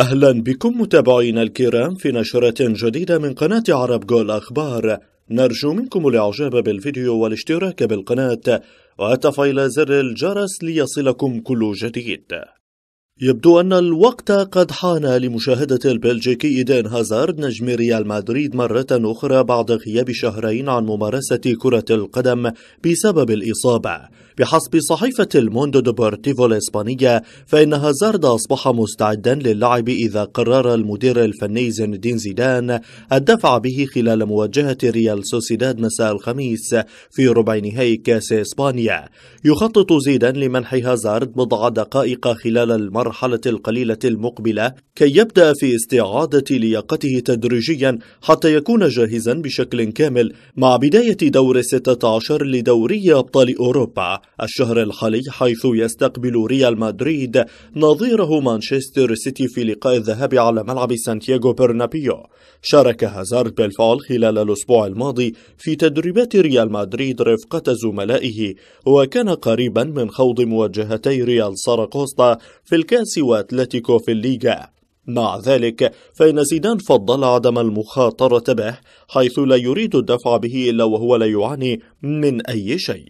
أهلا بكم متابعينا الكرام في نشرة جديدة من قناة عرب جول أخبار نرجو منكم الإعجاب بالفيديو والاشتراك بالقناة وتفعيل زر الجرس ليصلكم كل جديد يبدو أن الوقت قد حان لمشاهدة البلجيكي دين هازارد نجم ريال مدريد مرة أخرى بعد غياب شهرين عن ممارسة كرة القدم بسبب الإصابة بحسب صحيفة الموندو دوبورتيفو الإسبانية فإن هازارد أصبح مستعدا للعب إذا قرر المدير الفني زين الدين زيدان الدفع به خلال مواجهة ريال سوسيداد مساء الخميس في ربع نهائي كأس إسبانيا يخطط زيدان لمنح هازارد بضع دقائق خلال المرة المرحلة القليلة المقبلة كي يبدأ في استعادة لياقته تدريجيا حتى يكون جاهزا بشكل كامل مع بداية دور 16 لدوري أبطال أوروبا الشهر الحالي حيث يستقبل ريال مدريد نظيره مانشستر سيتي في لقاء الذهاب على ملعب سانتياغو برنابيو شارك هازارد بالفعل خلال الأسبوع الماضي في تدريبات ريال مدريد رفقة زملائه وكان قريبا من خوض مواجهتي ريال ساراكوستا في الكاس سوى وأتلتيكو في الليغا مع ذلك فإن زيدان فضل عدم المخاطرة به حيث لا يريد الدفع به إلا وهو لا يعاني من أي شيء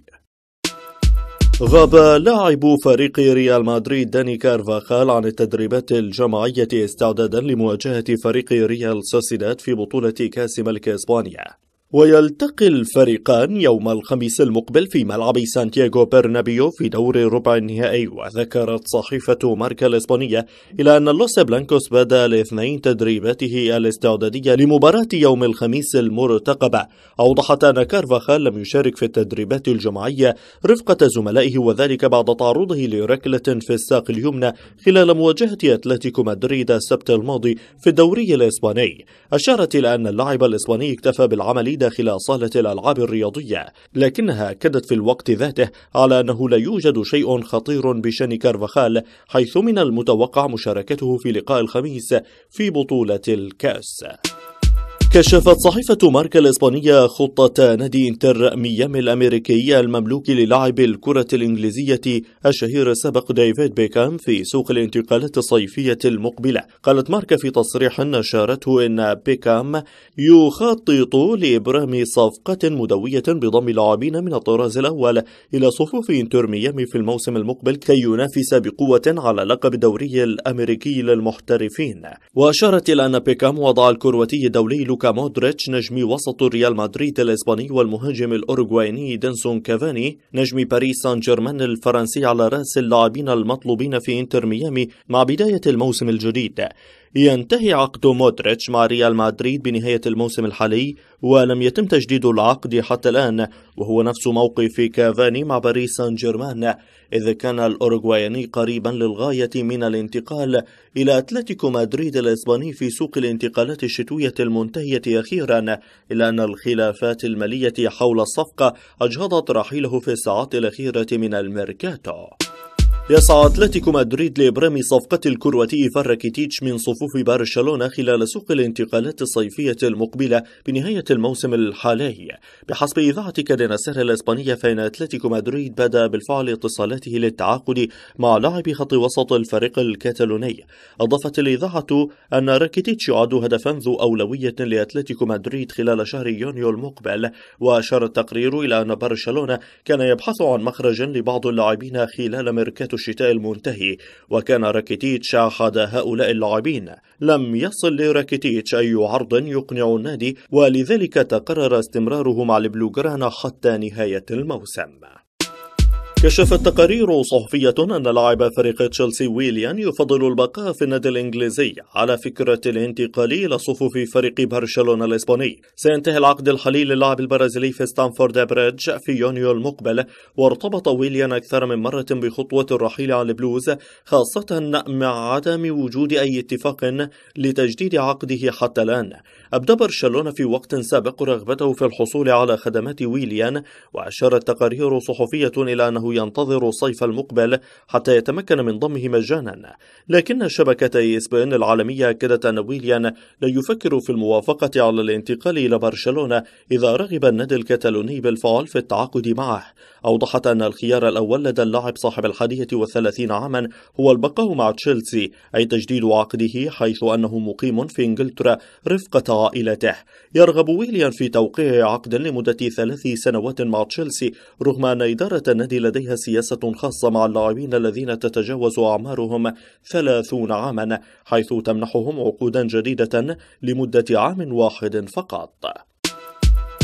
غاب لاعب فريق ريال مدريد داني كارفاخال عن التدريبات الجماعية استعدادا لمواجهة فريق ريال سوسيداد في بطولة كأس ملك إسبانيا ويلتقي الفريقان يوم الخميس المقبل في ملعب سانتياغو برنابيو في دور ربع النهائي وذكرت صحيفة ماركا الإسبانية إلى أن لوس بلانكوس بدا لاثنين تدريباته الاستعدادية لمباراة يوم الخميس المرتقبة أوضحت أن كارفاخال لم يشارك في التدريبات الجماعية رفقة زملائه وذلك بعد تعرضه لركلة في الساق اليمنى خلال مواجهة أتلتيكو مدريد السبت الماضي في الدوري الإسباني أشارت إلى أن اللاعب الإسباني اكتفى بالعمل داخل صالة الألعاب الرياضية لكنها أكدت في الوقت ذاته على أنه لا يوجد شيء خطير بشأن كارفاخال حيث من المتوقع مشاركته في لقاء الخميس في بطولة الكأس كشفت صحيفة ماركا الإسبانية خطة نادي إنتر ميامي الأمريكي المملوك للاعب الكرة الإنجليزية الشهير السابق ديفيد بيكام في سوق الانتقالات الصيفية المقبلة قالت ماركا في تصريح نشرته إن بيكام يخطط لإبرام صفقة مدوية بضم لاعبين من الطراز الأول إلى صفوف إنتر ميامي في الموسم المقبل كي ينافس بقوة على لقب الدوري الأمريكي للمحترفين وأشارت إلى أن بيكام وضع الكرواتي الدولي لوكا مودريتش نجم وسط ريال مدريد الإسباني والمهاجم الأوروغواياني دينسون كافاني نجم باريس سان جيرمان الفرنسي على رأس اللاعبين المطلوبين في إنتر ميامي مع بداية الموسم الجديد ينتهي عقد مودريتش مع ريال مدريد بنهاية الموسم الحالي ولم يتم تجديد العقد حتى الآن وهو نفس موقف كافاني مع باريس سان جيرمان إذ كان الأوروغوياني قريبا للغاية من الانتقال إلى أتلتيكو مدريد الإسباني في سوق الانتقالات الشتوية المنتهية أخيرا إلا أن الخلافات المالية حول الصفقة أجهضت رحيله في الساعات الأخيرة من الميركاتو يسعى أتلتيكو مدريد لإبرام صفقة الكرواتي فاركيتيتش من صفوف برشلونة خلال سوق الانتقالات الصيفية المقبلة بنهاية الموسم الحالي بحسب إذاعة كادينا سير الإسبانية فإن أتلتيكو مدريد بدأ بالفعل اتصالاته للتعاقد مع لاعب خط وسط الفريق الكتالوني أضافت الإذاعة أن راكيتيتش يعد هدفا ذو أولوية لأتلتيكو مدريد خلال شهر يونيو المقبل وأشار التقرير إلى أن برشلونة كان يبحث عن مخرج لبعض اللاعبين خلال ميركاتو الشتاء المنتهي وكان راكيتيتش أحد هؤلاء اللاعبين لم يصل لراكيتيتش أي عرض يقنع النادي ولذلك تقرر استمراره مع البلوغرانا حتى نهاية الموسم كشفت تقارير صحفية أن لاعب فريق تشيلسي ويليان يفضل البقاء في النادي الإنجليزي على فكرة الانتقال إلى صفوف فريق برشلونة الإسباني سينتهي العقد الحالي للاعب البرازيلي في ستانفورد بريدج في يونيو المقبل وارتبط ويليان أكثر من مرة بخطوة الرحيل عن البلوز خاصة مع عدم وجود أي اتفاق لتجديد عقده حتى الآن أبدى برشلونة في وقت سابق رغبته في الحصول على خدمات ويليان وأشارت تقارير صحفية إلى أنه ينتظر الصيف المقبل حتى يتمكن من ضمه مجانا لكن شبكة إسبان العالمية أكدت أن ويليان لا يفكر في الموافقة على الانتقال إلى برشلونة إذا رغب النادي الكتالوني بالفعل في التعاقد معه أوضحت أن الخيار الأول لدى اللاعب صاحب الحادية والثلاثين عاما هو البقاء مع تشيلسي أي تجديد عقده حيث أنه مقيم في إنجلترا رفقة عائلته يرغب ويليان في توقيع عقد لمدة ثلاث سنوات مع تشيلسي رغم أن إدارة النادي لديه لديها سياسة خاصة مع اللاعبين الذين تتجاوز أعمارهم ثلاثون عاما حيث تمنحهم عقودا جديدة لمدة عام واحد فقط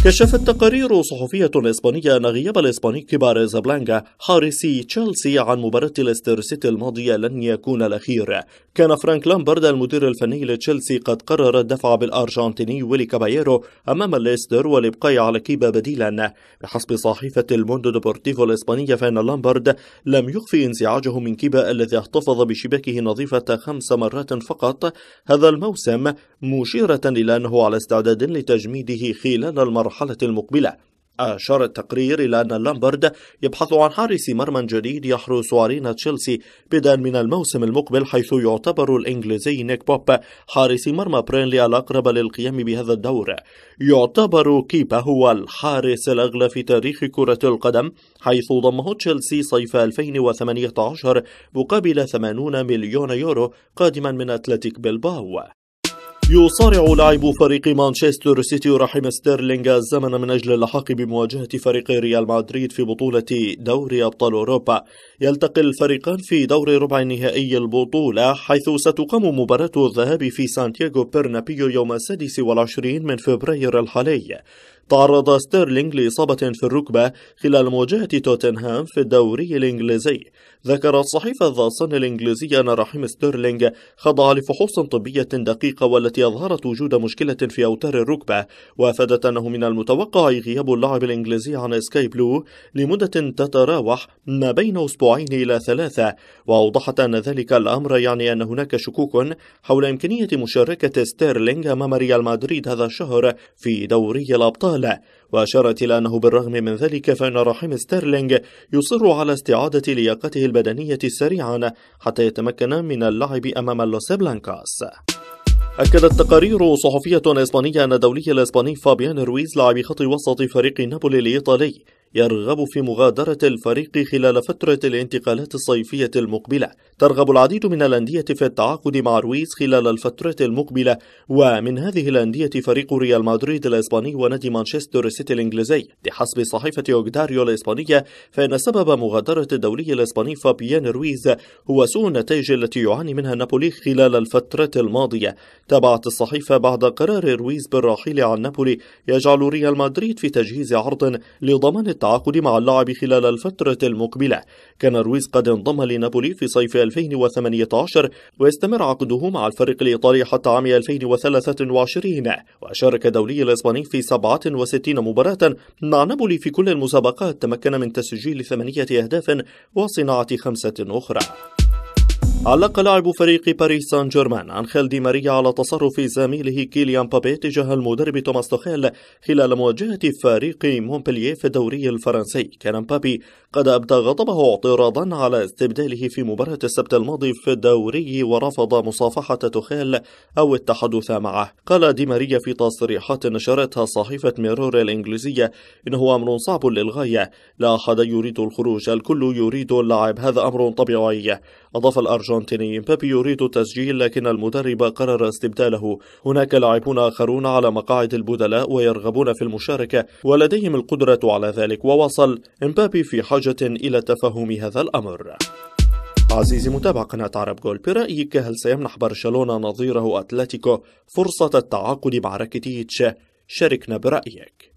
كشفت تقارير صحفية إسبانية أن غياب الإسباني كبار زابلانجا حارسي تشيلسي عن مباراة ليستر سيتي الماضية لن يكون الأخير كان فرانك لامبرد المدير الفني لتشيلسي قد قرر الدفع بالأرجنتيني ويلي كابايرو أمام ليستر والإبقاء على كيبا بديلا بحسب صحيفة الموندو ديبورتيفو الإسبانية فإن لامبرد لم يخفي انزعاجه من كيبا الذي احتفظ بشباكه نظيفة خمس مرات فقط هذا الموسم مشيرة إلى أنه على استعداد لتجميده خلال المرحلة المرحلة المقبلة أشار التقرير إلى أن لامبرد يبحث عن حارس مرمى جديد يحرس أرينا تشيلسي بدءا من الموسم المقبل حيث يعتبر الإنجليزي نيك بوب حارس مرمى برينلي الأقرب للقيام بهذا الدور يعتبر كيبا هو الحارس الأغلى في تاريخ كرة القدم حيث ضمه تشيلسي صيف 2018 مقابل 80 مليون يورو قادما من أتلتيك بلباو يصارع لاعب فريق مانشستر سيتي رحم ستيرلينغ الزمن من أجل اللحاق بمواجهة فريق ريال مدريد في بطولة دوري أبطال أوروبا يلتقي الفريقان في دور ربع نهائي البطولة حيث ستقام مباراة الذهاب في سانتياغو برنابيو يوم السادس والعشرين من فبراير الحالي تعرض ستيرلينغ لإصابة في الركبة خلال مواجهة توتنهام في الدوري الإنجليزي ذكرت صحيفة ذا صن الإنجليزية أن رحم ستيرلينغ خضع لفحوص طبية دقيقة والتي أظهرت وجود مشكلة في أوتار الركبة وأفادت أنه من المتوقع غياب اللاعب الإنجليزي عن سكاي بلو لمدة تتراوح ما بين أسبوعين إلى ثلاثة وأوضحت أن ذلك الأمر يعني أن هناك شكوك حول إمكانية مشاركة ستيرلينغ أمام ريال مدريد هذا الشهر في دوري الأبطال الأطالة وأشارت إلى أنه بالرغم من ذلك فإن رحيم ستيرلينغ يصر على استعادة لياقته البدنية سريعا حتى يتمكن من اللعب أمام لوس بلانكاس أكدت تقارير صحفية إسبانية أن الدولي الإسباني فابيان رويز لاعب خط وسط فريق نابولي الإيطالي يرغب في مغادرة الفريق خلال فترة الانتقالات الصيفية المقبلة ترغب العديد من الأندية في التعاقد مع رويز خلال الفترة المقبلة ومن هذه الأندية فريق ريال مدريد الإسباني ونادي مانشستر سيتي الإنجليزي بحسب صحيفة أوغداريو الإسبانية فإن سبب مغادرة الدولي الإسباني فابيان رويز هو سوء النتائج التي يعاني منها نابولي خلال الفترة الماضية تابعت الصحيفة بعد قرار رويز بالرحيل عن نابولي يجعل ريال مدريد في تجهيز عرض لضمان التعاقد التعاقد مع اللاعب خلال الفترة المقبلة كان رويز قد انضم لنابولي في صيف 2018 ويستمر عقده مع الفريق الإيطالي حتى عام 2023 وشارك دولي الإسباني في 67 مباراة مع نابولي في كل المسابقات تمكن من تسجيل ثمانية أهداف وصناعة خمسة أخرى علق لاعب فريق باريس سان جيرمان عن دي ماريا على تصرف زميله كيليان بابي تجاه المدرب توماس توخيل خلال مواجهة فريق مونبلييه في الدوري الفرنسي كان بابي قد أبدى غضبه اعتراضا على استبداله في مباراة السبت الماضي في الدوري ورفض مصافحة توخيل أو التحدث معه قال دي ماريا في تصريحات نشرتها صحيفة ميرور الإنجليزية إنه أمر صعب للغاية لا أحد يريد الخروج الكل يريد اللعب هذا أمر طبيعي أضاف الأرجنتين الأرجنتيني بابي يريد التسجيل لكن المدرب قرر استبداله هناك لاعبون آخرون على مقاعد البدلاء ويرغبون في المشاركة ولديهم القدرة على ذلك ووصل امبابي في حاجة إلى تفهم هذا الأمر عزيزي متابع قناة عرب جول برأيك هل سيمنح برشلونة نظيره أتلتيكو فرصة التعاقد مع راكيتيتش شاركنا برأيك